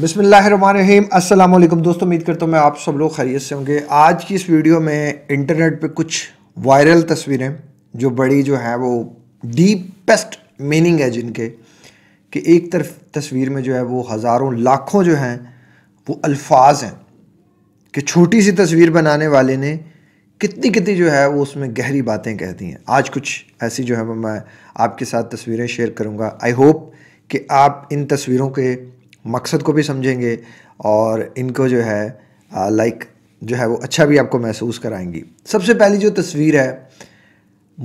बिसमीम अस्सलाम वालेकुम दोस्तों उम्मीद करता हूँ मैं आप सब लोग खैरियत से होंगे आज की इस वीडियो में इंटरनेट पे कुछ वायरल तस्वीरें जो बड़ी जो हैं वो डीपेस्ट मीनिंग है जिनके कि एक तरफ तस्वीर में जो है वो हज़ारों लाखों जो हैं वो अल्फाज हैं कि छोटी सी तस्वीर बनाने वाले ने कितनी कितनी जो है वो उसमें गहरी बातें कह दी हैं आज कुछ ऐसी जो है मैं आपके साथ तस्वीरें शेयर करूँगा आई होप कि आप इन तस्वीरों के मकसद को भी समझेंगे और इनको जो है लाइक जो है वो अच्छा भी आपको महसूस कराएंगी सबसे पहली जो तस्वीर है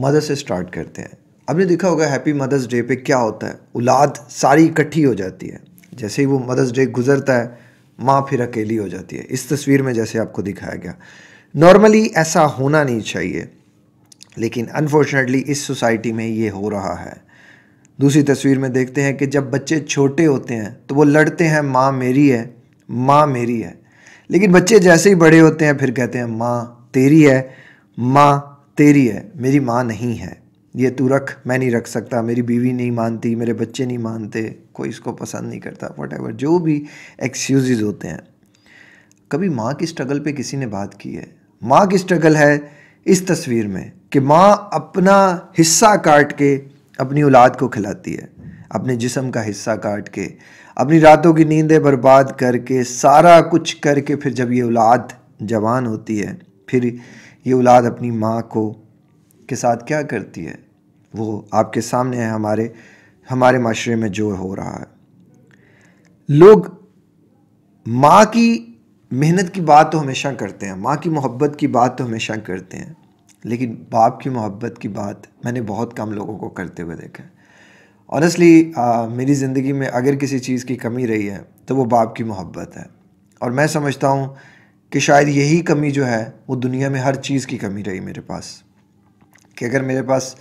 मदर से स्टार्ट करते हैं आपने देखा होगा हैप्पी मदर्स डे पे क्या होता है औलाद सारी इकट्ठी हो जाती है जैसे ही वो मदर्स डे गुजरता है माँ फिर अकेली हो जाती है इस तस्वीर में जैसे आपको दिखाया गया नॉर्मली ऐसा होना नहीं चाहिए लेकिन अनफॉर्चुनेटली इस सोसाइटी में ये हो रहा है दूसरी तस्वीर में देखते हैं कि जब बच्चे छोटे होते हैं तो वो लड़ते हैं माँ मेरी है माँ मेरी है लेकिन बच्चे जैसे ही बड़े होते हैं फिर कहते हैं माँ तेरी है माँ तेरी है मेरी माँ नहीं है ये तू रख मैं नहीं रख सकता मेरी बीवी नहीं मानती मेरे बच्चे नहीं मानते कोई इसको पसंद नहीं करता वट एवर जो भी एक्सक्यूज़ होते हैं कभी माँ की स्ट्रगल पे किसी ने बात की है माँ की स्ट्रगल है इस तस्वीर में कि माँ अपना हिस्सा काट के अपनी औलाद को खिलाती है अपने जिसम का हिस्सा काट के अपनी रातों की नींदें बर्बाद करके सारा कुछ करके फिर जब ये औलाद जवान होती है फिर ये औलाद अपनी माँ को के साथ क्या करती है वो आपके सामने है हमारे हमारे माशरे में जो हो रहा है लोग माँ की मेहनत की बात तो हमेशा करते हैं माँ की मोहब्बत की बात तो हमेशा करते हैं लेकिन बाप की मोहब्बत की बात मैंने बहुत कम लोगों को करते हुए देखा है ऑनेस्टली मेरी ज़िंदगी में अगर किसी चीज़ की कमी रही है तो वो बाप की मोहब्बत है और मैं समझता हूँ कि शायद यही कमी जो है वो दुनिया में हर चीज़ की कमी रही मेरे पास कि अगर मेरे पास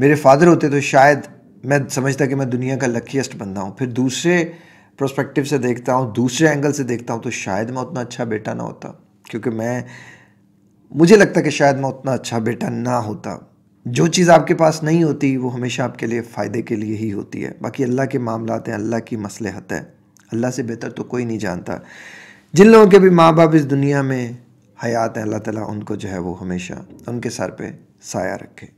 मेरे फादर होते तो शायद मैं समझता कि मैं दुनिया का लकीस्ट बंदा हूँ फिर दूसरे प्रोस्पेक्टिव से देखता हूँ दूसरे एंगल से देखता हूँ तो शायद मैं उतना अच्छा बेटा ना होता क्योंकि मैं मुझे लगता कि शायद मैं उतना अच्छा बेटा ना होता जो चीज़ आपके पास नहीं होती वो हमेशा आपके लिए फ़ायदे के लिए ही होती है बाकी अल्लाह के मामलाते हैं अल्लाह की मसलहत है अल्लाह से बेहतर तो कोई नहीं जानता जिन लोगों के भी माँ बाप इस दुनिया में हयात हैं अल्लाह ताला उनको जो है वो हमेशा उनके सर पे साया रखे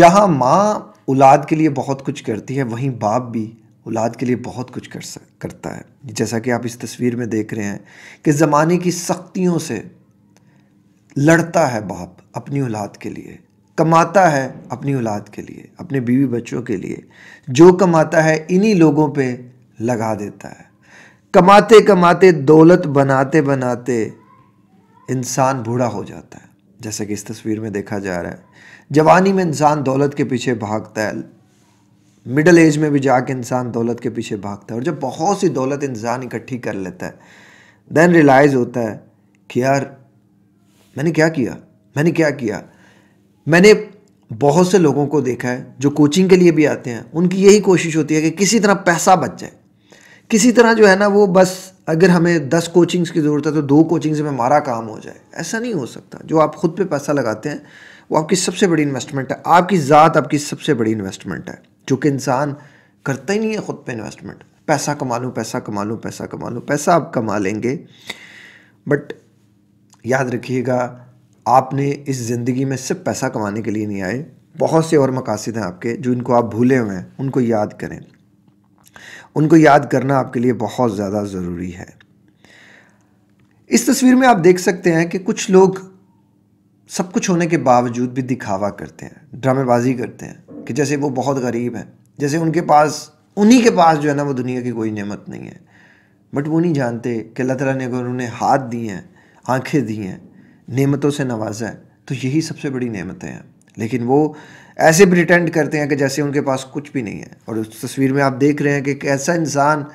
जहाँ माँ औलाद के लिए बहुत कुछ करती है वहीं बाप भी औलाद के लिए बहुत कुछ कर सक करता है जैसा कि आप इस तस्वीर में देख रहे हैं कि ज़माने की सख्तियों से लड़ता है बाप अपनी औलाद के लिए कमाता है अपनी औलाद के लिए अपने बीवी बच्चों के लिए जो कमाता है इन्हीं लोगों पे लगा देता है कमाते कमाते दौलत बनाते बनाते इंसान बूढ़ा हो जाता है जैसे कि इस तस्वीर में देखा जा रहा है जवानी में इंसान दौलत के पीछे भागता है मिडल एज में भी जाके इंसान दौलत के पीछे भागता है और जब बहुत सी दौलत इंसान इकट्ठी कर लेता है देन रियलाइज़ होता है कि यार मैंने क्या किया मैंने क्या किया मैंने बहुत से लोगों को देखा है जो कोचिंग के लिए भी आते हैं उनकी यही कोशिश होती है कि किसी तरह पैसा बच जाए किसी तरह जो है ना वो बस अगर हमें दस कोचिंग्स की ज़रूरत है तो दो कोचिंग्स में हमारा काम हो जाए ऐसा नहीं हो सकता जो आप खुद पे पैसा लगाते हैं वो आपकी सबसे बड़ी इन्वेस्टमेंट है आपकी ज़ात आपकी सबसे बड़ी इन्वेस्टमेंट है चूँकि इंसान करता ही नहीं है ख़ुद पे इन्वेस्टमेंट पैसा कमा लूँ पैसा कमा लूँ पैसा कमा लूँ पैसा आप कमा लेंगे बट याद रखिएगा आपने इस ज़िंदगी में सिर्फ पैसा कमाने के लिए नहीं आए बहुत से और मकासद हैं आपके जो इनको आप भूले हुए हैं उनको याद करें उनको याद करना आपके लिए बहुत ज़्यादा ज़रूरी है इस तस्वीर में आप देख सकते हैं कि कुछ लोग सब कुछ होने के बावजूद भी दिखावा करते हैं ड्रामेबाजी करते हैं कि जैसे वो बहुत गरीब हैं जैसे उनके पास उन्हीं के पास जो है ना वो दुनिया की कोई नेमत नहीं है बट वो नहीं जानते कि अल्लाह तला ने अगर उन्हें हाथ दिए हैं आँखें दी हैं नमतों से नवाजा है तो यही सबसे बड़ी नियमतें हैं लेकिन वो ऐसे प्रिटेंड करते हैं कि जैसे उनके पास कुछ भी नहीं है और उस तस्वीर में आप देख रहे हैं कि कैसा इंसान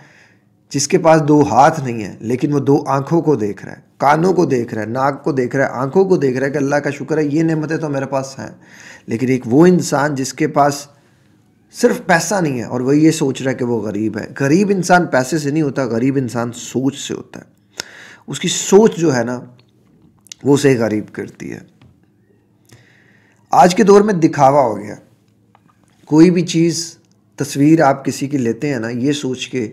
जिसके पास दो हाथ नहीं है लेकिन वो दो आंखों को देख रहा है कानों को देख रहा है नाक को देख रहा है आंखों को देख रहा है कि अल्लाह का शुक्र है ये नेमतें तो मेरे पास हैं लेकिन एक वो इंसान जिसके पास सिर्फ पैसा नहीं है और वह ये सोच रहा है कि वो गरीब है गरीब इंसान पैसे से नहीं होता गरीब इंसान सोच से होता है उसकी सोच जो है ना वो उसे गरीब करती है आज के दौर में दिखावा हो गया कोई भी चीज़ तस्वीर आप किसी की लेते हैं ना ये सोच के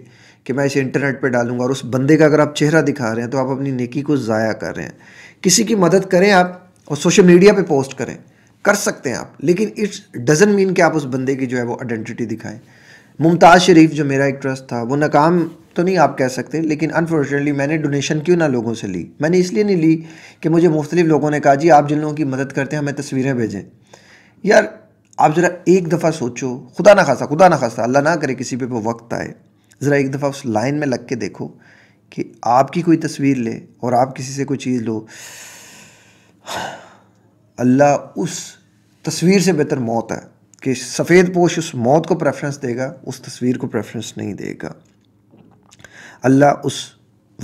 कि मैं इसे इंटरनेट पे डालूंगा और उस बंदे का अगर आप चेहरा दिखा रहे हैं तो आप अपनी नेकी को ज़ाया कर रहे हैं किसी की मदद करें आप और सोशल मीडिया पे पोस्ट करें कर सकते हैं आप लेकिन इट्स डजन मीन कि आप उस बंदे की जो है वो आइडेंटिटी दिखाएं मुमताज़ शरीफ जो मेरा एक ट्रस्ट था वो नाकाम तो नहीं आप कह सकते लेकिन अनफॉर्चुनेटली मैंने डोनेशन क्यों ना लोगों से ली मैंने इसलिए नहीं ली कि मुझे मुख्तलिफ लोगों ने कहा जी आप जिन लोगों की मदद करते हैं हमें तस्वीरें भेजें यार आप ज़रा एक दफ़ा सोचो खुदा ना खासा खुदा ना खासा अल्लाह ना करे किसी पे वो वक्त आए ज़रा एक दफ़ा उस लाइन में लग के देखो कि आपकी कोई तस्वीर ले और आप किसी से कोई चीज़ लो अल्लाह उस तस्वीर से बेहतर मौत है कि सफ़ेद पोश उस मौत को प्रेफरेंस देगा उस तस्वीर को प्रेफरेंस नहीं देगा अल्लाह उस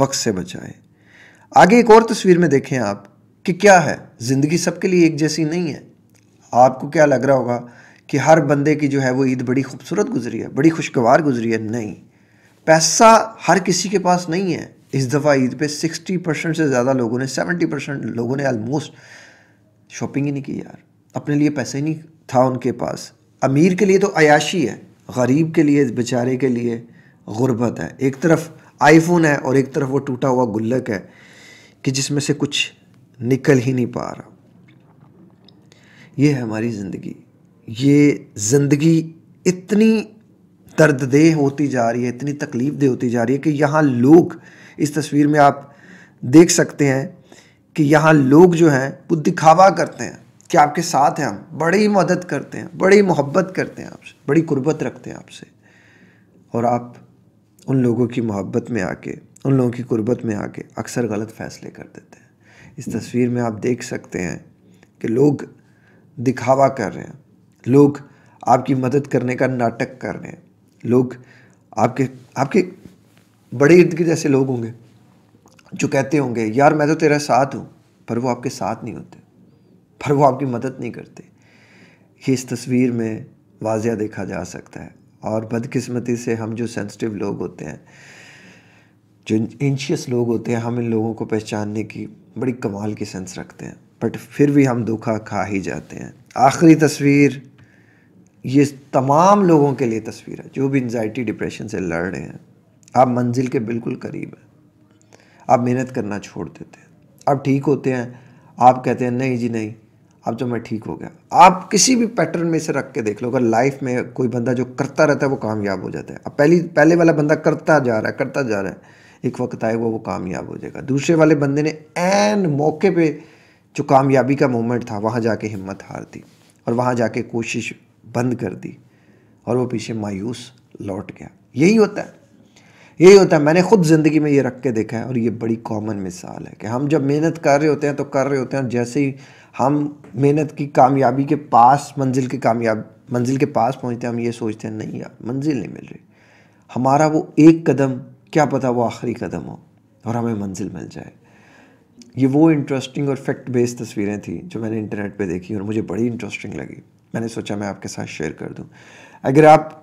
वक्त से बचाए आगे एक और तस्वीर में देखें आप कि क्या है ज़िंदगी सबके लिए एक जैसी नहीं है आपको क्या लग रहा होगा कि हर बंदे की जो है वो ईद बड़ी खूबसूरत गुजरी है बड़ी खुशगवार गुजरी है नहीं पैसा हर किसी के पास नहीं है इस दफ़ा ईद पे 60 परसेंट से ज़्यादा लोगों ने 70 परसेंट लोगों ने आलमोस्ट शॉपिंग ही नहीं की यार अपने लिए पैसे ही नहीं था उनके पास अमीर के लिए तो अयाशी है गरीब के लिए बेचारे के लिए गुर्बत है एक तरफ आईफोन है और एक तरफ वो टूटा हुआ गुल्लक है कि जिसमें से कुछ निकल ही नहीं पा रहा ये है हमारी ज़िंदगी ये ज़िंदगी इतनी दर्द देह होती जा रही है इतनी तकलीफ देह होती जा रही है कि यहाँ लोग इस तस्वीर में आप देख सकते हैं कि यहाँ लोग जो हैं वो दिखावा करते हैं कि आपके साथ हैं हम बड़ी मदद करते हैं बड़ी मोहब्बत करते हैं आपसे बड़ी कुर्बत रखते हैं आपसे और आप उन लोगों की मोहब्बत में आके उन लोगों की कुर्बत में आके अक्सर गलत फैसले कर देते हैं इस तस्वीर में आप देख सकते हैं कि लोग दिखावा कर रहे हैं लोग आपकी मदद करने का नाटक कर रहे हैं लोग आपके आपके बड़े इर्द गिर्द ऐसे लोग होंगे जो कहते होंगे यार मैं तो तेरा साथ हूँ पर वो आपके साथ नहीं होते पर वो आपकी मदद नहीं करते ये इस तस्वीर में वाजिया देखा जा सकता है और बदकिस्मती से हम जो सेंसिटिव लोग होते हैं जो इंशियस लोग होते हैं हम इन लोगों को पहचानने की बड़ी कमाल की सेंस रखते हैं बट फिर भी हम धोखा खा ही जाते हैं आखिरी तस्वीर ये तमाम लोगों के लिए तस्वीर है जो भी एनजाइटी डिप्रेशन से लड़ रहे हैं आप मंजिल के बिल्कुल करीब हैं आप मेहनत करना छोड़ देते हैं आप ठीक होते हैं आप कहते हैं नहीं जी नहीं अब तो मैं ठीक हो गया आप किसी भी पैटर्न में से रख के देख लो अगर लाइफ में कोई बंदा जो करता रहता है वो कामयाब हो जाता है अब पहली पहले वाला बंदा करता जा रहा है करता जा रहा है एक वक्त आएगा वो कामयाब हो जाएगा दूसरे वाले बंदे ने एन मौके पर जो कामयाबी का मोमेंट था वहाँ जाके हिम्मत हार दी और वहाँ जाके कोशिश बंद कर दी और वो पीछे मायूस लौट गया यही होता है यही होता है मैंने खुद ज़िंदगी में ये रख के देखा है और ये बड़ी कॉमन मिसाल है कि हम जब मेहनत कर रहे होते हैं तो कर रहे होते हैं और जैसे ही हम मेहनत की कामयाबी के पास मंजिल के कामयाब मंजिल के पास पहुँचते हैं हम ये सोचते हैं नहीं यार मंजिल नहीं मिल रही हमारा वो एक कदम क्या पता वो आखिरी कदम हो और हमें मंजिल मिल जाए ये वो इंटरेस्टिंग और फैक्ट बेस्ड तस्वीरें थी जो मैंने इंटरनेट पे देखी और मुझे बड़ी इंटरेस्टिंग लगी मैंने सोचा मैं आपके साथ शेयर कर दूं अगर आप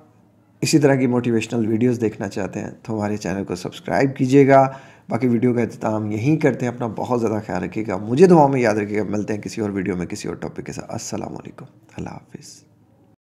इसी तरह की मोटिवेशनल वीडियोस देखना चाहते हैं तो हमारे चैनल को सब्सक्राइब कीजिएगा बाकी वीडियो का अहतमाम यहीं करते हैं अपना बहुत ज़्यादा ख्याल रखिएगा मुझे दुआ में याद रखिएगा मिलते हैं किसी और वीडियो में किसी और टॉपिक के साथ असलम अल्लाह हाफिज़